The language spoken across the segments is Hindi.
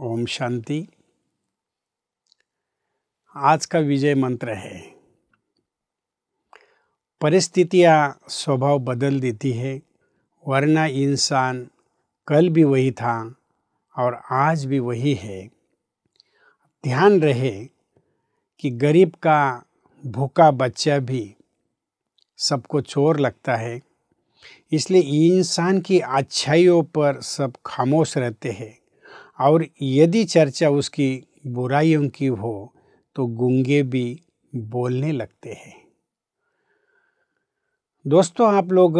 ओम शांति आज का विजय मंत्र है परिस्थितियाँ स्वभाव बदल देती है वरना इंसान कल भी वही था और आज भी वही है ध्यान रहे कि गरीब का भूखा बच्चा भी सबको चोर लगता है इसलिए इंसान की अच्छाइयों पर सब खामोश रहते हैं और यदि चर्चा उसकी बुराइयों की हो तो गूंगे भी बोलने लगते हैं दोस्तों आप लोग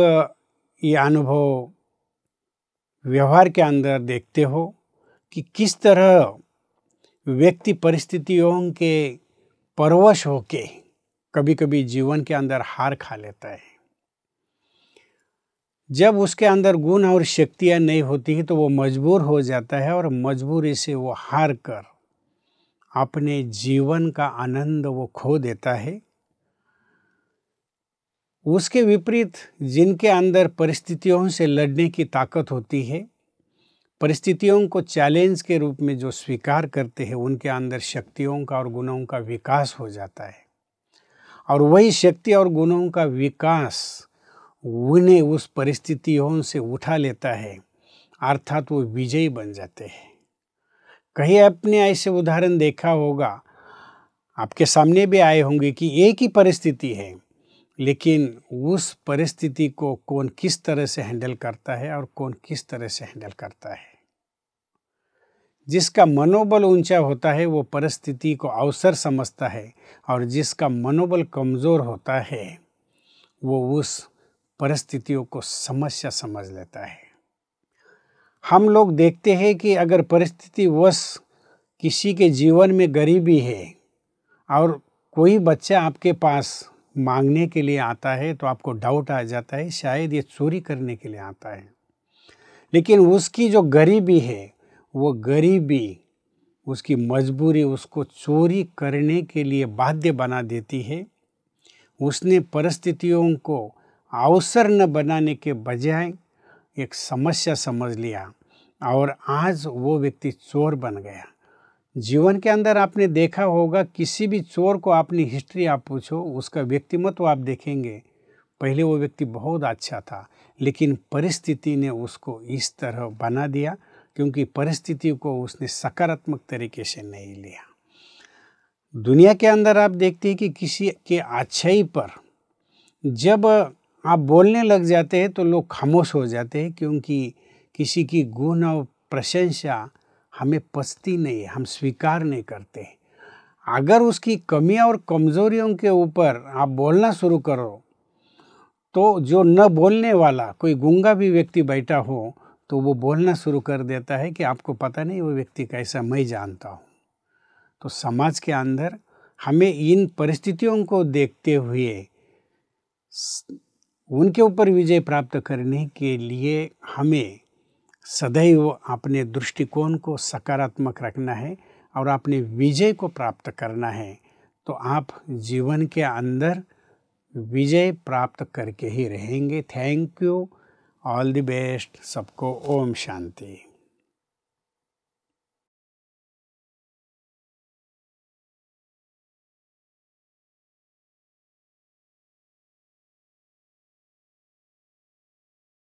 ये अनुभव व्यवहार के अंदर देखते हो कि किस तरह व्यक्ति परिस्थितियों के परवश होके कभी कभी जीवन के अंदर हार खा लेता है जब उसके अंदर गुण और शक्तियाँ नहीं होती हैं तो वो मजबूर हो जाता है और मजबूरी से वो हार कर अपने जीवन का आनंद वो खो देता है उसके विपरीत जिनके अंदर परिस्थितियों से लड़ने की ताकत होती है परिस्थितियों को चैलेंज के रूप में जो स्वीकार करते हैं उनके अंदर शक्तियों का और गुणों का विकास हो जाता है और वही शक्ति और गुणों का विकास उन्हें उस परिस्थितियों से उठा लेता है अर्थात वो विजयी बन जाते हैं कहीं आपने ऐसे उदाहरण देखा होगा आपके सामने भी आए होंगे कि एक ही परिस्थिति है लेकिन उस परिस्थिति को कौन किस तरह से हैंडल करता है और कौन किस तरह से हैंडल करता है जिसका मनोबल ऊंचा होता है वो परिस्थिति को अवसर समझता है और जिसका मनोबल कमज़ोर होता है वो उस परिस्थितियों को समस्या समझ लेता है हम लोग देखते हैं कि अगर परिस्थिति वश किसी के जीवन में गरीबी है और कोई बच्चा आपके पास मांगने के लिए आता है तो आपको डाउट आ जाता है शायद ये चोरी करने के लिए आता है लेकिन उसकी जो गरीबी है वो गरीबी उसकी मजबूरी उसको चोरी करने के लिए बाध्य बना देती है उसने परिस्थितियों को अवसर न बनाने के बजाय एक समस्या समझ लिया और आज वो व्यक्ति चोर बन गया जीवन के अंदर आपने देखा होगा किसी भी चोर को अपनी हिस्ट्री आप पूछो उसका व्यक्तिमत्व आप देखेंगे पहले वो व्यक्ति बहुत अच्छा था लेकिन परिस्थिति ने उसको इस तरह बना दिया क्योंकि परिस्थिति को उसने सकारात्मक तरीके से नहीं लिया दुनिया के अंदर आप देखते हैं कि किसी के अच्छाई पर जब आप बोलने लग जाते हैं तो लोग खामोश हो जाते हैं क्योंकि किसी की गुण और प्रशंसा हमें पसती नहीं हम स्वीकार नहीं करते अगर उसकी कमियाँ और कमज़ोरियों के ऊपर आप बोलना शुरू करो तो जो न बोलने वाला कोई गूंगा भी व्यक्ति बैठा हो तो वो बोलना शुरू कर देता है कि आपको पता नहीं वो व्यक्ति कैसा मैं जानता हूँ तो समाज के अंदर हमें इन परिस्थितियों को देखते हुए उनके ऊपर विजय प्राप्त करने के लिए हमें सदैव अपने दृष्टिकोण को सकारात्मक रखना है और अपने विजय को प्राप्त करना है तो आप जीवन के अंदर विजय प्राप्त करके ही रहेंगे thank you all the best सबको ओम शांति